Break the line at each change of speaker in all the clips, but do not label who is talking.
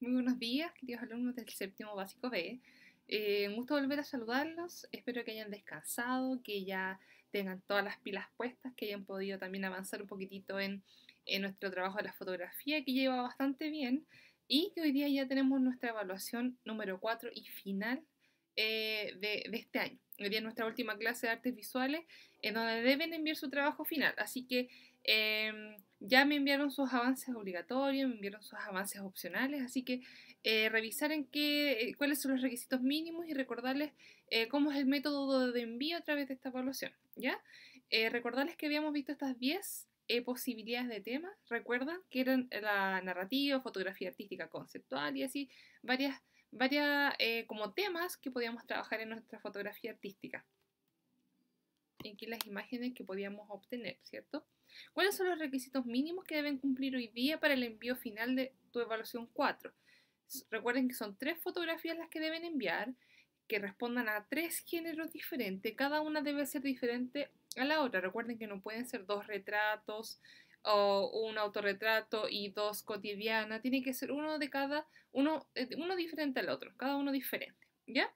Muy buenos días, queridos alumnos del séptimo básico B. Eh, un gusto volver a saludarlos. Espero que hayan descansado, que ya tengan todas las pilas puestas, que hayan podido también avanzar un poquitito en, nuestro trabajo de la fotografía, que lleva bastante bien. Y que hoy día ya tenemos nuestra evaluación número 4 y final eh, de, este año. Hoy día es nuestra última clase de artes visuales, en donde deben enviar su trabajo final. Así que... Em, ya me enviaron sus avances obligatorios, me enviaron sus avances opcionales, así que eh, revisar en qué, eh, cuáles son los requisitos mínimos y recordarles eh, cómo es el método de envío a través de esta evaluación. ¿ya? recordarles que habíamos visto estas 10 posibilidades de temas, recuerdan que eran la narrativa, fotografía artística conceptual y así varias, varias como temas que podíamos trabajar en nuestra fotografía artística aquí las imágenes que podíamos obtener, ¿cierto? ¿Cuáles son los requisitos mínimos que deben cumplir hoy día para el envío final de tu evaluación 4? Recuerden que son tres fotografías las que deben enviar, que respondan a tres géneros diferentes. Cada una debe ser diferente a la otra. Recuerden que no pueden ser dos retratos o un autorretrato y dos cotidianas. Tiene que ser uno de cada, uno, eh, uno diferente al otro, cada uno diferente. ¿Ya?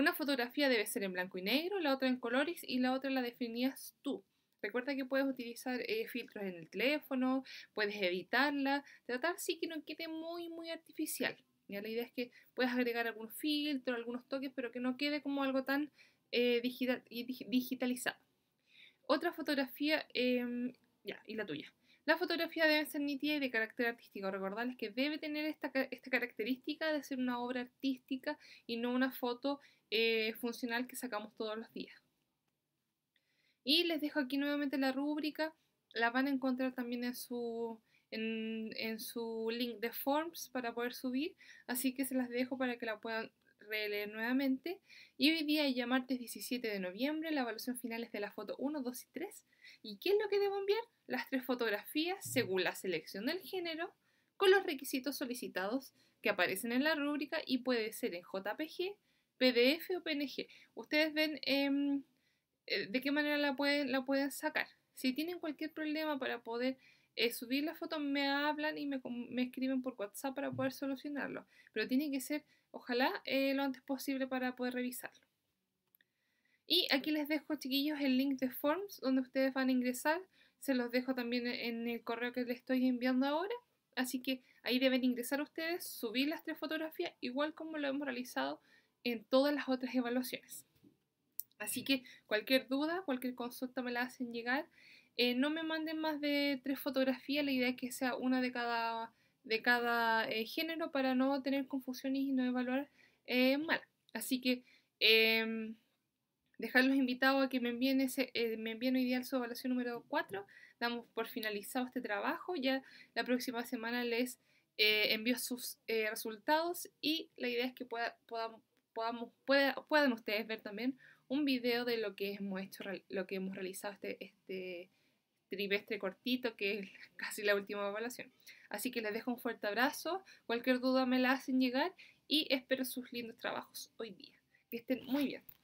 Una fotografía debe ser en blanco y negro, la otra en colores y la otra la definías tú. Recuerda que puedes utilizar eh, filtros en el teléfono, puedes editarla, tratar sí que no quede muy, muy artificial. ¿ya? La idea es que puedas agregar algún filtro, algunos toques, pero que no quede como algo tan eh, digitalizado. Otra fotografía, em, ya, y la tuya. La fotografía debe ser nítida y de carácter artístico. Recordarles que debe tener esta, característica de ser una obra artística y no una foto eh, funcional que sacamos todos los días. Y les dejo aquí nuevamente la rúbrica. La van a encontrar también en su, en, su link de Forms para poder subir. Así que se las dejo para que la puedan releer nuevamente. Y hoy día, ya martes 17 de noviembre, la evaluación final es de la foto 1, 2 y 3 ¿Y qué es lo que debo enviar? Las tres fotografías según la selección del género, con los requisitos solicitados que aparecen en la rúbrica y puede ser en JPG, PDF o PNG. Ustedes ven em, eh, de qué manera la pueden, sacar. Si tienen cualquier problema para poder eh, subir la foto, me hablan y me, escriben por WhatsApp para poder solucionarlo. Pero tiene que ser, ojalá, eh, lo antes posible para poder revisarlo. Y aquí les dejo, chiquillos, el link de Forms donde ustedes van a ingresar. Se los dejo también e-, en el correo que les estoy enviando ahora. Así que ahí deben ingresar ustedes, subir las tres fotografías, igual como lo hemos realizado en todas las otras evaluaciones. Así que cualquier duda, cualquier consulta me la hacen llegar. Eh, no me manden más de tres fotografías, la idea es que sea una de cada, de cada eh, género para no tener confusiones y no evaluar eh, mal. Así que em, Dejarlos invitados a que me envíen, ese, eh, me envíen hoy día su evaluación número 4. Damos por finalizado este trabajo. Ya la próxima semana les eh, envío sus eh, resultados y la idea es que podamos, puedan ustedes ver también un video de lo que hemos hecho, lo que hemos realizado este, este trimestre cortito, que es casi la última evaluación. Así que les dejo un fuerte abrazo, cualquier duda me la hacen llegar y espero sus lindos trabajos hoy día. Que estén muy bien.